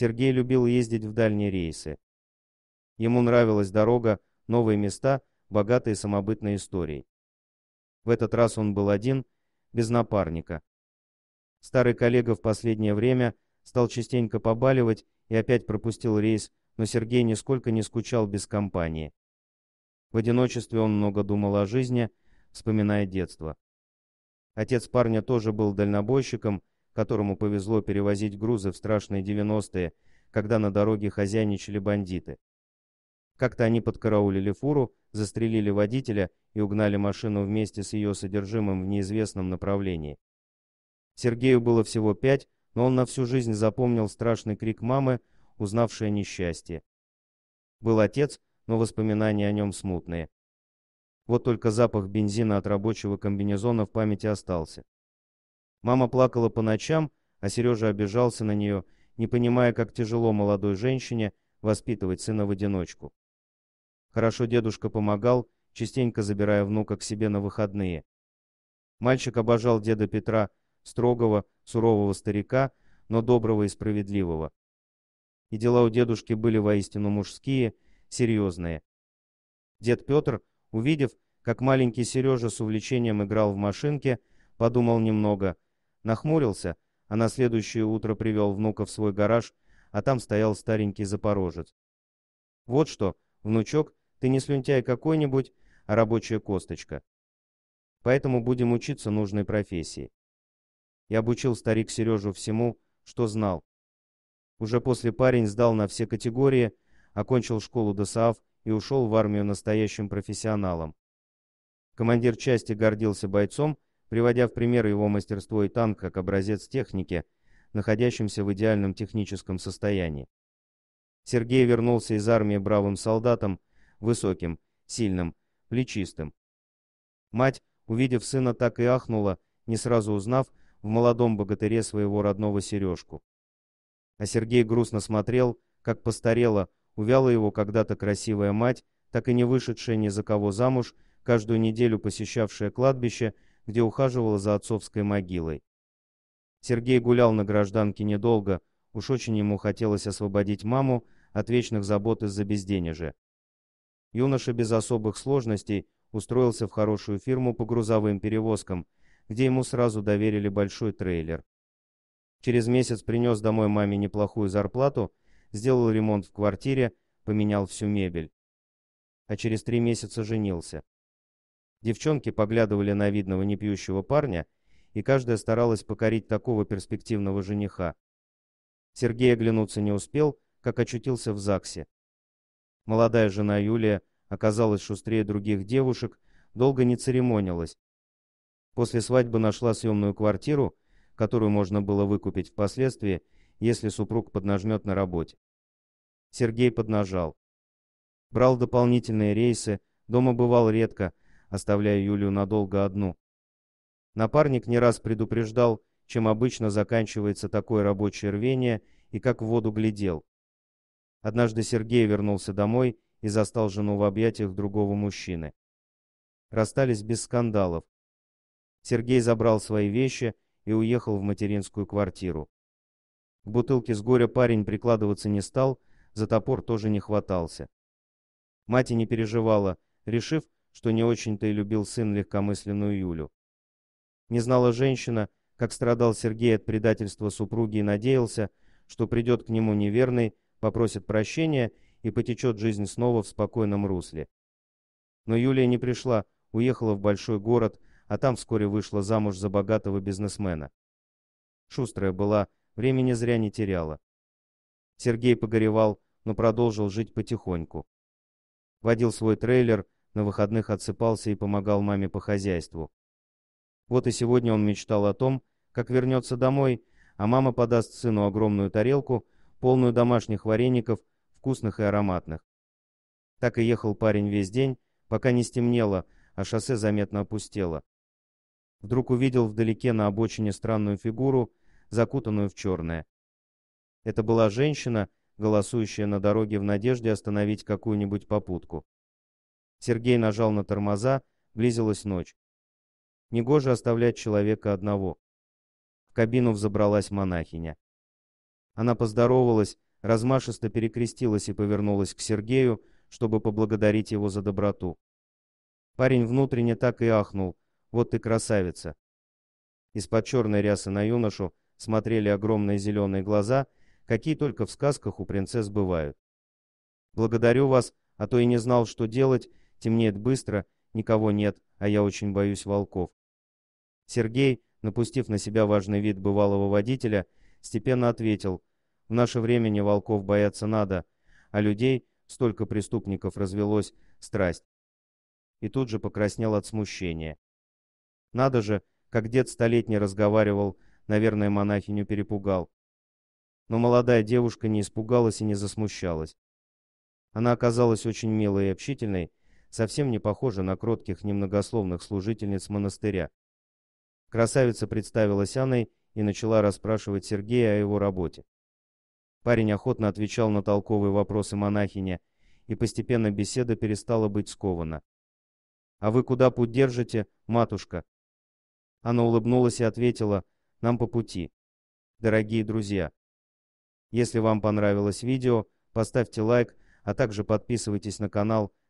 Сергей любил ездить в дальние рейсы. Ему нравилась дорога, новые места, богатые самобытной историей. В этот раз он был один, без напарника. Старый коллега в последнее время стал частенько побаливать и опять пропустил рейс, но Сергей нисколько не скучал без компании. В одиночестве он много думал о жизни, вспоминая детство. Отец парня тоже был дальнобойщиком, которому повезло перевозить грузы в страшные 90-е, когда на дороге хозяйничали бандиты. Как-то они подкараулили фуру, застрелили водителя и угнали машину вместе с ее содержимым в неизвестном направлении. Сергею было всего пять, но он на всю жизнь запомнил страшный крик мамы, узнавшей несчастье. Был отец, но воспоминания о нем смутные. Вот только запах бензина от рабочего комбинезона в памяти остался. Мама плакала по ночам, а Сережа обижался на нее, не понимая, как тяжело молодой женщине воспитывать сына в одиночку. Хорошо дедушка помогал, частенько забирая внука к себе на выходные. Мальчик обожал деда Петра, строгого, сурового старика, но доброго и справедливого. И дела у дедушки были воистину мужские, серьезные. Дед Петр, увидев, как маленький Сережа с увлечением играл в машинке, подумал немного – Нахмурился, а на следующее утро привел внука в свой гараж, а там стоял старенький запорожец. «Вот что, внучок, ты не слюнтяй какой-нибудь, а рабочая косточка. Поэтому будем учиться нужной профессии». Я обучил старик Сережу всему, что знал. Уже после парень сдал на все категории, окончил школу ДСААФ и ушел в армию настоящим профессионалом. Командир части гордился бойцом приводя в пример его мастерство и танк как образец техники, находящимся в идеальном техническом состоянии. Сергей вернулся из армии бравым солдатом, высоким, сильным, плечистым. Мать, увидев сына, так и ахнула, не сразу узнав в молодом богатыре своего родного Сережку. А Сергей грустно смотрел, как постарела, увяла его когда-то красивая мать, так и не вышедшая ни за кого замуж, каждую неделю посещавшая кладбище — где ухаживала за отцовской могилой. Сергей гулял на гражданке недолго, уж очень ему хотелось освободить маму от вечных забот из-за безденежья. Юноша без особых сложностей устроился в хорошую фирму по грузовым перевозкам, где ему сразу доверили большой трейлер. Через месяц принес домой маме неплохую зарплату, сделал ремонт в квартире, поменял всю мебель. А через три месяца женился. Девчонки поглядывали на видного непьющего парня, и каждая старалась покорить такого перспективного жениха. Сергей оглянуться не успел, как очутился в ЗАГСе. Молодая жена Юлия оказалась шустрее других девушек, долго не церемонилась. После свадьбы нашла съемную квартиру, которую можно было выкупить впоследствии, если супруг поднажмет на работе. Сергей поднажал. Брал дополнительные рейсы, дома бывал редко, оставляя Юлию надолго одну. Напарник не раз предупреждал, чем обычно заканчивается такое рабочее рвение и как в воду глядел. Однажды Сергей вернулся домой и застал жену в объятиях другого мужчины. Расстались без скандалов. Сергей забрал свои вещи и уехал в материнскую квартиру. К бутылке с горя парень прикладываться не стал, за топор тоже не хватался. Мать и не переживала, решив, что не очень-то и любил сын легкомысленную Юлю. Не знала женщина, как страдал Сергей от предательства супруги и надеялся, что придет к нему неверный, попросит прощения и потечет жизнь снова в спокойном русле. Но Юлия не пришла, уехала в большой город, а там вскоре вышла замуж за богатого бизнесмена. Шустрая была, времени зря не теряла. Сергей погоревал, но продолжил жить потихоньку. Водил свой трейлер, на выходных отсыпался и помогал маме по хозяйству. Вот и сегодня он мечтал о том, как вернется домой, а мама подаст сыну огромную тарелку, полную домашних вареников, вкусных и ароматных. Так и ехал парень весь день, пока не стемнело, а шоссе заметно опустело. Вдруг увидел вдалеке на обочине странную фигуру, закутанную в черное. Это была женщина, голосующая на дороге в надежде остановить какую-нибудь попутку. Сергей нажал на тормоза, близилась ночь. Негоже оставлять человека одного. В кабину взобралась монахиня. Она поздоровалась, размашисто перекрестилась и повернулась к Сергею, чтобы поблагодарить его за доброту. Парень внутренне так и ахнул. «Вот ты красавица!» Из-под черной рясы на юношу смотрели огромные зеленые глаза, какие только в сказках у принцесс бывают. «Благодарю вас, а то и не знал, что делать, Темнеет быстро, никого нет, а я очень боюсь волков. Сергей, напустив на себя важный вид бывалого водителя, степенно ответил, «В наше время не волков бояться надо, а людей, столько преступников развелось, страсть». И тут же покраснел от смущения. Надо же, как дед столетний разговаривал, наверное, монахиню перепугал. Но молодая девушка не испугалась и не засмущалась. Она оказалась очень милой и общительной, совсем не похожа на кротких немногословных служительниц монастыря. Красавица представилась Анной и начала расспрашивать Сергея о его работе. Парень охотно отвечал на толковые вопросы монахини, и постепенно беседа перестала быть скована. «А вы куда путь держите, матушка?» Она улыбнулась и ответила, «Нам по пути». Дорогие друзья, если вам понравилось видео, поставьте лайк, а также подписывайтесь на канал